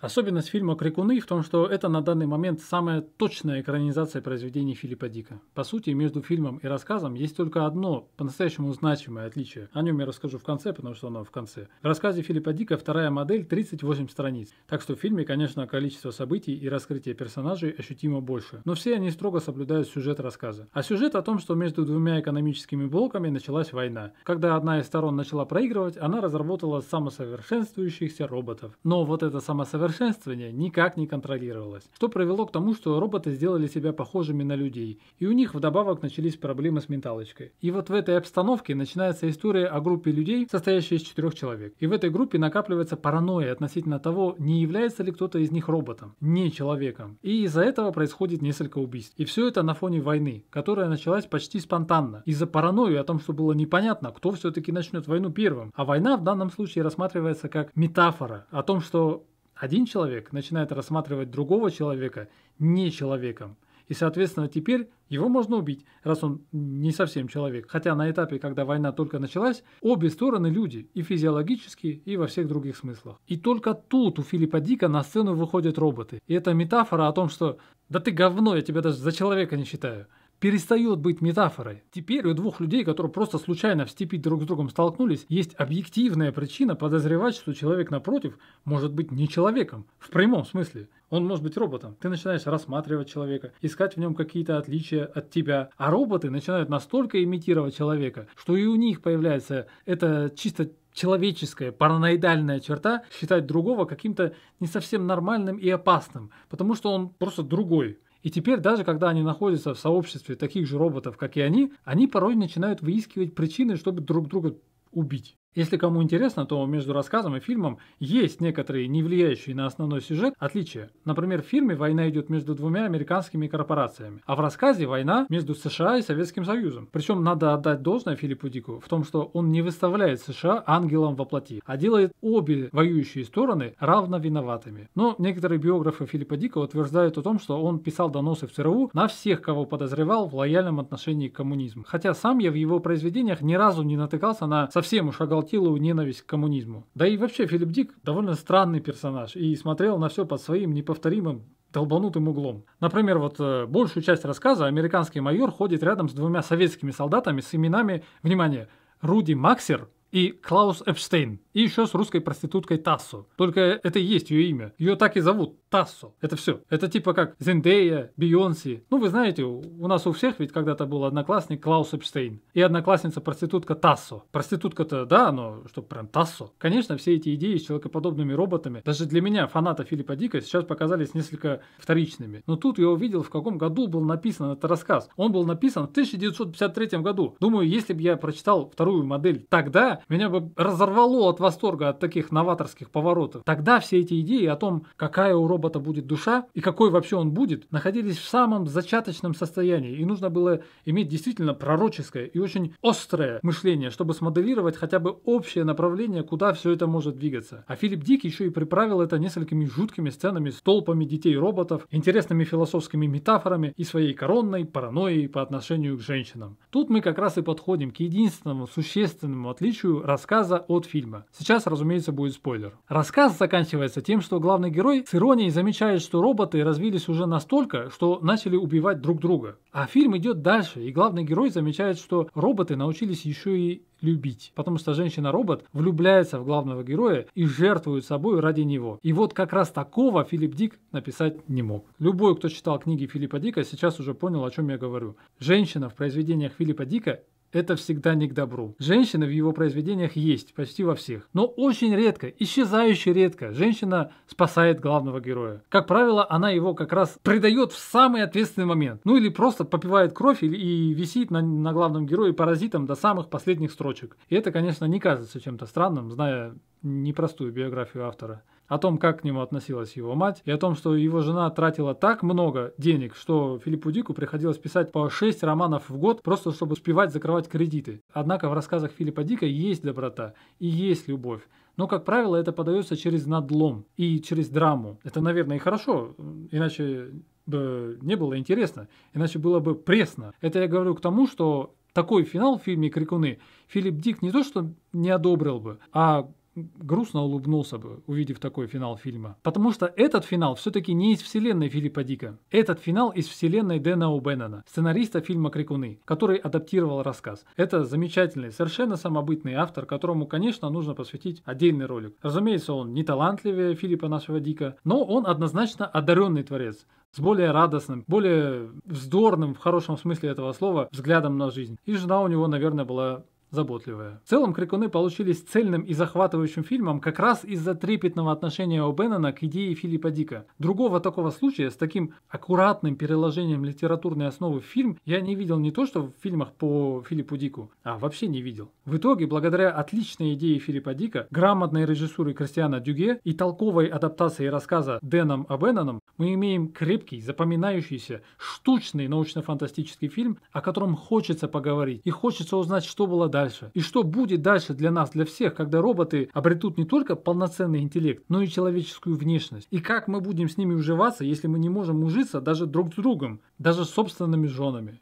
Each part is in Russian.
Особенность фильма «Крикуны» в том, что это на данный момент самая точная экранизация произведений Филиппа Дика. По сути, между фильмом и рассказом есть только одно по-настоящему значимое отличие. О нем я расскажу в конце, потому что оно в конце. В рассказе Филиппа Дика вторая модель 38 страниц. Так что в фильме, конечно, количество событий и раскрытие персонажей ощутимо больше. Но все они строго соблюдают сюжет рассказа. А сюжет о том, что между двумя экономическими блоками началась война. Когда одна из сторон начала проигрывать, она разработала самосовершенствующихся роботов. Но вот это самосовершенствование самосовершенствование никак не контролировалось, что привело к тому, что роботы сделали себя похожими на людей, и у них вдобавок начались проблемы с менталочкой. И вот в этой обстановке начинается история о группе людей, состоящей из четырех человек. И в этой группе накапливается паранойя относительно того, не является ли кто-то из них роботом, не человеком. И из-за этого происходит несколько убийств. И все это на фоне войны, которая началась почти спонтанно, из-за паранойи о том, что было непонятно, кто все-таки начнет войну первым. А война в данном случае рассматривается как метафора о том, что один человек начинает рассматривать другого человека не человеком. И, соответственно, теперь его можно убить, раз он не совсем человек. Хотя на этапе, когда война только началась, обе стороны люди, и физиологически, и во всех других смыслах. И только тут у Филиппа Дика на сцену выходят роботы. И это метафора о том, что «да ты говно, я тебя даже за человека не считаю» перестает быть метафорой. Теперь у двух людей, которые просто случайно в степи друг с другом столкнулись, есть объективная причина подозревать, что человек напротив может быть не человеком, в прямом смысле. Он может быть роботом. Ты начинаешь рассматривать человека, искать в нем какие-то отличия от тебя. А роботы начинают настолько имитировать человека, что и у них появляется это чисто человеческая параноидальная черта считать другого каким-то не совсем нормальным и опасным, потому что он просто другой. И теперь, даже когда они находятся в сообществе таких же роботов, как и они, они порой начинают выискивать причины, чтобы друг друга убить. Если кому интересно, то между рассказом и фильмом есть некоторые не влияющие на основной сюжет отличия. Например, в фильме война идет между двумя американскими корпорациями, а в рассказе война между США и Советским Союзом. Причем надо отдать должное Филиппу Дику в том, что он не выставляет США ангелом во плоти, а делает обе воюющие стороны равно виноватыми. Но некоторые биографы Филиппа Дика утверждают о том, что он писал доносы в ЦРУ на всех, кого подозревал в лояльном отношении к коммунизму. Хотя сам я в его произведениях ни разу не натыкался на совсем уж Аттилу ненависть к коммунизму. Да и вообще Филипп Дик довольно странный персонаж и смотрел на все под своим неповторимым долбанутым углом. Например, вот э, большую часть рассказа американский майор ходит рядом с двумя советскими солдатами с именами, внимание, Руди Максер и Клаус Эпштейн. И еще с русской проституткой Тассо. Только это и есть ее имя. Ее так и зовут. Тассо. Это все. Это типа как Зендея, Бейонси. Ну, вы знаете, у нас у всех ведь когда-то был одноклассник Клаус Эпштейн. И одноклассница-проститутка Тассо. Проститутка-то, да, но что прям Тассо. Конечно, все эти идеи с человекоподобными роботами, даже для меня, фаната Филиппа Дика, сейчас показались несколько вторичными. Но тут я увидел, в каком году был написан этот рассказ. Он был написан в 1953 году. Думаю, если бы я прочитал вторую модель тогда, меня бы разорвало от восторга от таких новаторских поворотов. Тогда все эти идеи о том, какая у робота будет душа и какой вообще он будет, находились в самом зачаточном состоянии. И нужно было иметь действительно пророческое и очень острое мышление, чтобы смоделировать хотя бы общее направление, куда все это может двигаться. А Филипп Дик еще и приправил это несколькими жуткими сценами с толпами детей-роботов, интересными философскими метафорами и своей коронной паранойей по отношению к женщинам. Тут мы как раз и подходим к единственному существенному отличию отличию рассказа от фильма. Сейчас, разумеется, будет спойлер. Рассказ заканчивается тем, что главный герой с иронией замечает, что роботы развились уже настолько, что начали убивать друг друга. А фильм идет дальше, и главный герой замечает, что роботы научились еще и любить. Потому что женщина-робот влюбляется в главного героя и жертвует собой ради него. И вот как раз такого Филипп Дик написать не мог. Любой, кто читал книги Филиппа Дика, сейчас уже понял, о чем я говорю. Женщина в произведениях Филиппа Дика это всегда не к добру. Женщины в его произведениях есть почти во всех, но очень редко, исчезающе редко, женщина спасает главного героя. Как правило, она его как раз предает в самый ответственный момент. Ну или просто попивает кровь и висит на, на главном герое паразитом до самых последних строчек. И это, конечно, не кажется чем-то странным, зная непростую биографию автора о том, как к нему относилась его мать, и о том, что его жена тратила так много денег, что Филиппу Дику приходилось писать по 6 романов в год, просто чтобы успевать закрывать кредиты. Однако в рассказах Филиппа Дика есть доброта и есть любовь. Но, как правило, это подается через надлом и через драму. Это, наверное, и хорошо, иначе бы не было интересно, иначе было бы пресно. Это я говорю к тому, что такой финал в фильме «Крикуны» Филипп Дик не то что не одобрил бы, а грустно улыбнулся бы, увидев такой финал фильма. Потому что этот финал все-таки не из вселенной Филиппа Дика. Этот финал из вселенной Дэна О'Беннона, сценариста фильма «Крикуны», который адаптировал рассказ. Это замечательный, совершенно самобытный автор, которому, конечно, нужно посвятить отдельный ролик. Разумеется, он не талантливее Филиппа нашего Дика, но он однозначно одаренный творец с более радостным, более вздорным, в хорошем смысле этого слова, взглядом на жизнь. И жена у него, наверное, была заботливая. В целом, «Крикуны» получились цельным и захватывающим фильмом как раз из-за трепетного отношения О'Беннона к идее Филиппа Дика. Другого такого случая с таким аккуратным переложением литературной основы в фильм я не видел не то что в фильмах по Филиппу Дику, а вообще не видел. В итоге, благодаря отличной идее Филиппа Дика, грамотной режиссуре Кристиана Дюге и толковой адаптации рассказа Дэном О'Бенноном, мы имеем крепкий, запоминающийся, штучный научно-фантастический фильм, о котором хочется поговорить и хочется узнать, что было дальше дальше. И что будет дальше для нас, для всех, когда роботы обретут не только полноценный интеллект, но и человеческую внешность. И как мы будем с ними уживаться, если мы не можем ужиться даже друг с другом, даже с собственными женами,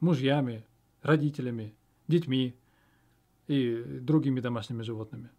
мужьями, родителями, детьми и другими домашними животными.